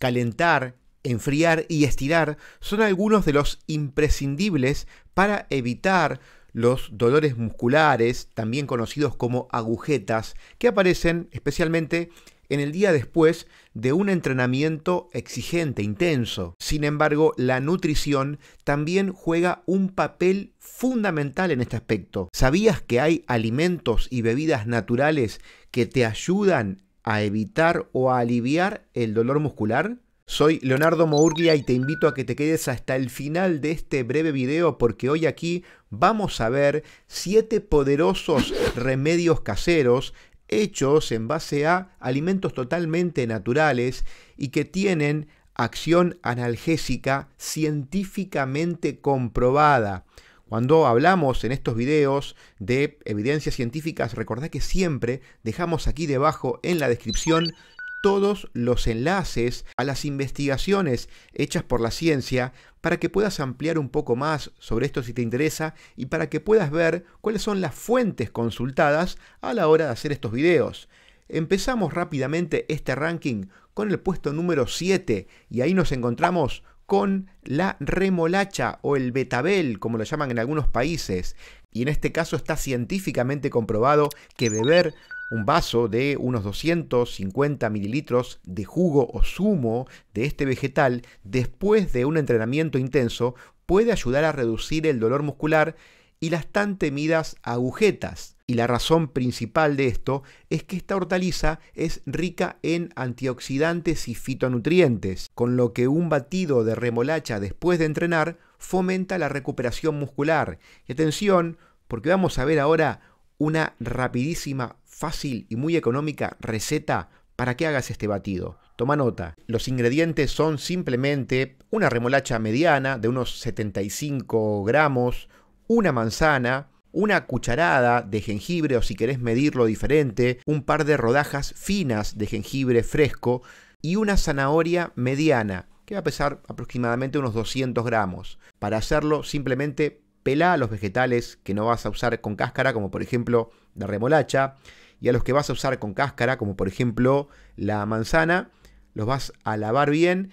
calentar, enfriar y estirar son algunos de los imprescindibles para evitar los dolores musculares, también conocidos como agujetas, que aparecen especialmente en el día después de un entrenamiento exigente, intenso. Sin embargo, la nutrición también juega un papel fundamental en este aspecto. ¿Sabías que hay alimentos y bebidas naturales que te ayudan a evitar o a aliviar el dolor muscular? Soy Leonardo mourglia y te invito a que te quedes hasta el final de este breve video porque hoy aquí vamos a ver 7 poderosos remedios caseros hechos en base a alimentos totalmente naturales y que tienen acción analgésica científicamente comprobada. Cuando hablamos en estos videos de evidencias científicas, recordad que siempre dejamos aquí debajo en la descripción todos los enlaces a las investigaciones hechas por la ciencia para que puedas ampliar un poco más sobre esto si te interesa y para que puedas ver cuáles son las fuentes consultadas a la hora de hacer estos videos. Empezamos rápidamente este ranking con el puesto número 7 y ahí nos encontramos con la remolacha o el betabel, como lo llaman en algunos países. Y en este caso está científicamente comprobado que beber un vaso de unos 250 mililitros de jugo o zumo de este vegetal después de un entrenamiento intenso puede ayudar a reducir el dolor muscular y las tan temidas agujetas. Y la razón principal de esto es que esta hortaliza es rica en antioxidantes y fitonutrientes, con lo que un batido de remolacha después de entrenar fomenta la recuperación muscular. Y atención, porque vamos a ver ahora una rapidísima, fácil y muy económica receta para que hagas este batido. Toma nota, los ingredientes son simplemente una remolacha mediana de unos 75 gramos, una manzana, una cucharada de jengibre o si querés medirlo diferente, un par de rodajas finas de jengibre fresco y una zanahoria mediana, que va a pesar aproximadamente unos 200 gramos. Para hacerlo simplemente pelá los vegetales que no vas a usar con cáscara, como por ejemplo la remolacha, y a los que vas a usar con cáscara, como por ejemplo la manzana, los vas a lavar bien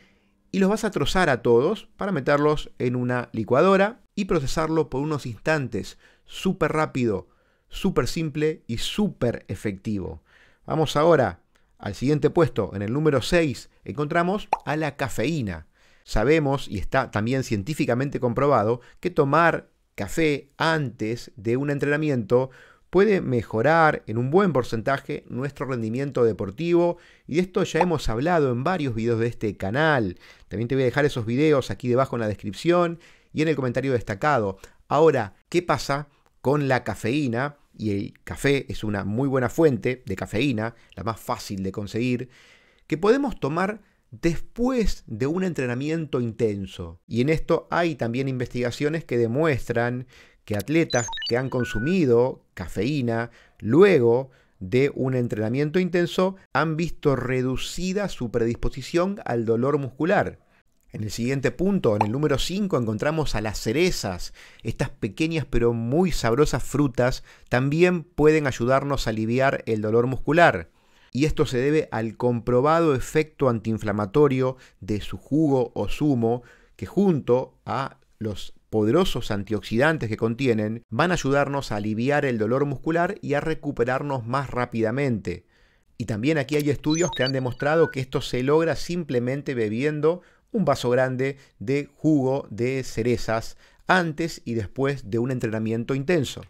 y los vas a trozar a todos para meterlos en una licuadora y procesarlo por unos instantes, súper rápido, súper simple y súper efectivo. Vamos ahora al siguiente puesto, en el número 6, encontramos a la cafeína. Sabemos, y está también científicamente comprobado, que tomar café antes de un entrenamiento puede mejorar en un buen porcentaje nuestro rendimiento deportivo y de esto ya hemos hablado en varios videos de este canal. También te voy a dejar esos videos aquí debajo en la descripción y en el comentario destacado. Ahora, ¿qué pasa con la cafeína? Y el café es una muy buena fuente de cafeína, la más fácil de conseguir, que podemos tomar después de un entrenamiento intenso. Y en esto hay también investigaciones que demuestran que atletas que han consumido cafeína luego de un entrenamiento intenso han visto reducida su predisposición al dolor muscular. En el siguiente punto, en el número 5, encontramos a las cerezas. Estas pequeñas pero muy sabrosas frutas también pueden ayudarnos a aliviar el dolor muscular. Y esto se debe al comprobado efecto antiinflamatorio de su jugo o zumo, que junto a los poderosos antioxidantes que contienen, van a ayudarnos a aliviar el dolor muscular y a recuperarnos más rápidamente. Y también aquí hay estudios que han demostrado que esto se logra simplemente bebiendo un vaso grande de jugo de cerezas antes y después de un entrenamiento intenso.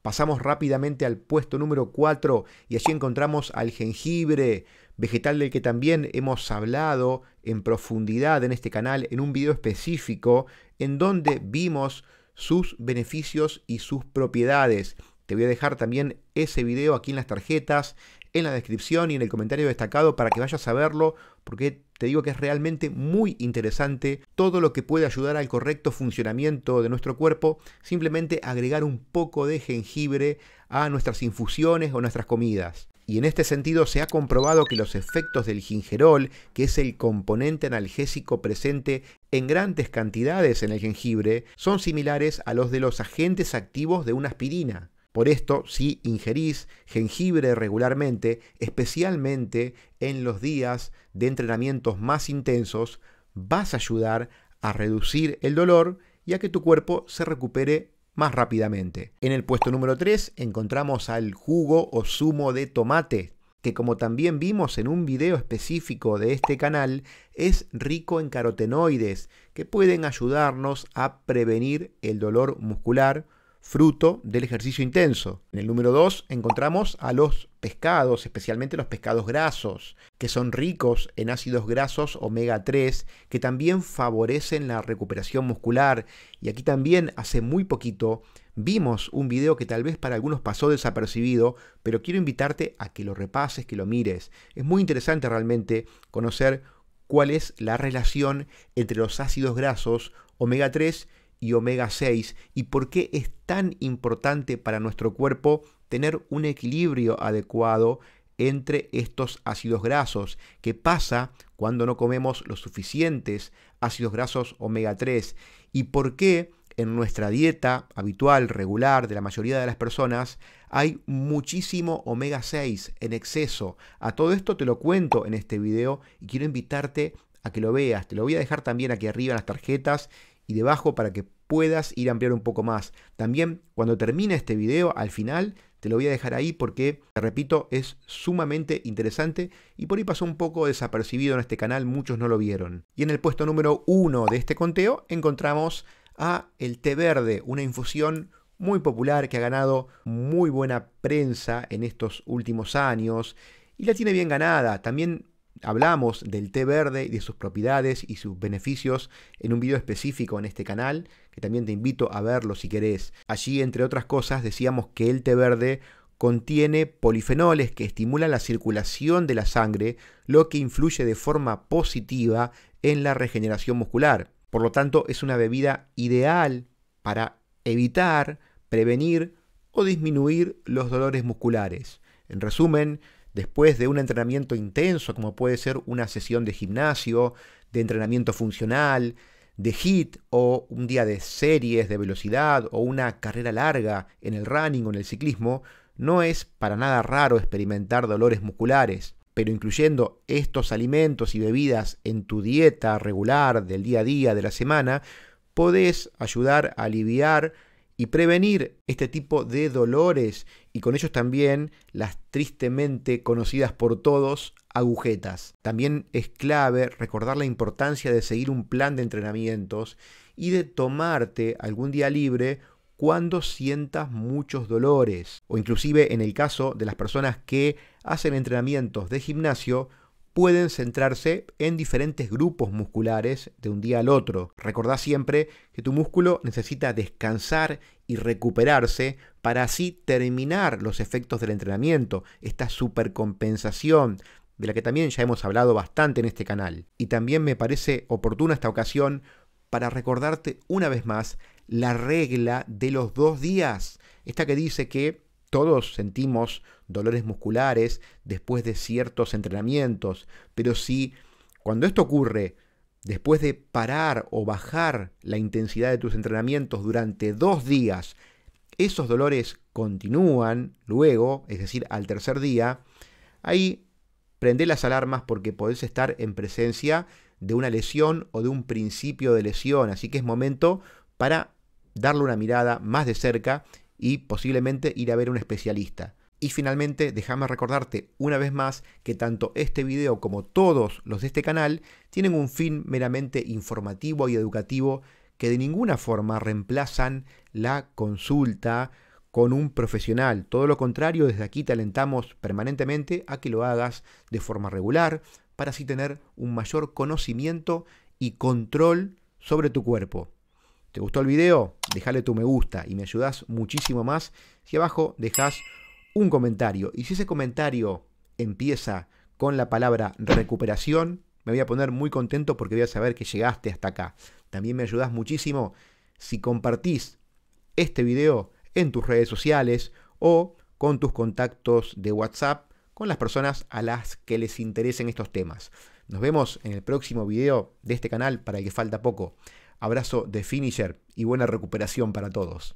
Pasamos rápidamente al puesto número 4 y allí encontramos al jengibre, vegetal del que también hemos hablado en profundidad en este canal en un video específico en donde vimos sus beneficios y sus propiedades. Te voy a dejar también ese video aquí en las tarjetas en la descripción y en el comentario destacado para que vayas a verlo, porque te digo que es realmente muy interesante todo lo que puede ayudar al correcto funcionamiento de nuestro cuerpo, simplemente agregar un poco de jengibre a nuestras infusiones o nuestras comidas. Y en este sentido se ha comprobado que los efectos del gingerol, que es el componente analgésico presente en grandes cantidades en el jengibre, son similares a los de los agentes activos de una aspirina. Por esto, si ingerís jengibre regularmente, especialmente en los días de entrenamientos más intensos, vas a ayudar a reducir el dolor y a que tu cuerpo se recupere más rápidamente. En el puesto número 3 encontramos al jugo o zumo de tomate, que como también vimos en un video específico de este canal, es rico en carotenoides que pueden ayudarnos a prevenir el dolor muscular fruto del ejercicio intenso. En el número 2 encontramos a los pescados, especialmente los pescados grasos, que son ricos en ácidos grasos omega 3, que también favorecen la recuperación muscular. Y aquí también hace muy poquito vimos un video que tal vez para algunos pasó desapercibido, pero quiero invitarte a que lo repases, que lo mires. Es muy interesante realmente conocer cuál es la relación entre los ácidos grasos omega 3 y omega 6 y por qué es tan importante para nuestro cuerpo tener un equilibrio adecuado entre estos ácidos grasos, que pasa cuando no comemos los suficientes ácidos grasos omega 3 y por qué en nuestra dieta habitual, regular, de la mayoría de las personas, hay muchísimo omega 6 en exceso. A todo esto te lo cuento en este video y quiero invitarte a que lo veas. Te lo voy a dejar también aquí arriba en las tarjetas y debajo para que puedas ir a ampliar un poco más. También cuando termine este video, al final, te lo voy a dejar ahí porque, te repito, es sumamente interesante y por ahí pasó un poco desapercibido en este canal, muchos no lo vieron. Y en el puesto número uno de este conteo encontramos a el té verde, una infusión muy popular que ha ganado muy buena prensa en estos últimos años y la tiene bien ganada. También Hablamos del té verde y de sus propiedades y sus beneficios en un video específico en este canal, que también te invito a verlo si querés. Allí, entre otras cosas, decíamos que el té verde contiene polifenoles que estimulan la circulación de la sangre, lo que influye de forma positiva en la regeneración muscular. Por lo tanto, es una bebida ideal para evitar, prevenir o disminuir los dolores musculares. En resumen, después de un entrenamiento intenso, como puede ser una sesión de gimnasio, de entrenamiento funcional, de HIT o un día de series de velocidad o una carrera larga en el running o en el ciclismo, no es para nada raro experimentar dolores musculares, pero incluyendo estos alimentos y bebidas en tu dieta regular del día a día de la semana, podés ayudar a aliviar y prevenir este tipo de dolores y con ellos también las tristemente conocidas por todos agujetas. También es clave recordar la importancia de seguir un plan de entrenamientos y de tomarte algún día libre cuando sientas muchos dolores o inclusive en el caso de las personas que hacen entrenamientos de gimnasio pueden centrarse en diferentes grupos musculares de un día al otro. Recordá siempre que tu músculo necesita descansar y recuperarse para así terminar los efectos del entrenamiento, esta supercompensación de la que también ya hemos hablado bastante en este canal. Y también me parece oportuna esta ocasión para recordarte una vez más la regla de los dos días, esta que dice que todos sentimos dolores musculares después de ciertos entrenamientos, pero si cuando esto ocurre, después de parar o bajar la intensidad de tus entrenamientos durante dos días, esos dolores continúan luego, es decir, al tercer día, ahí prende las alarmas porque podés estar en presencia de una lesión o de un principio de lesión, así que es momento para darle una mirada más de cerca y posiblemente ir a ver a un especialista. Y finalmente, déjame recordarte una vez más que tanto este video como todos los de este canal tienen un fin meramente informativo y educativo que de ninguna forma reemplazan la consulta con un profesional. Todo lo contrario, desde aquí te alentamos permanentemente a que lo hagas de forma regular para así tener un mayor conocimiento y control sobre tu cuerpo. ¿Te gustó el video? déjale tu me gusta y me ayudas muchísimo más si abajo dejas un comentario. Y si ese comentario empieza con la palabra recuperación, me voy a poner muy contento porque voy a saber que llegaste hasta acá. También me ayudas muchísimo si compartís este video en tus redes sociales o con tus contactos de WhatsApp, con las personas a las que les interesen estos temas. Nos vemos en el próximo video de este canal para el que falta poco. Abrazo de finisher y buena recuperación para todos.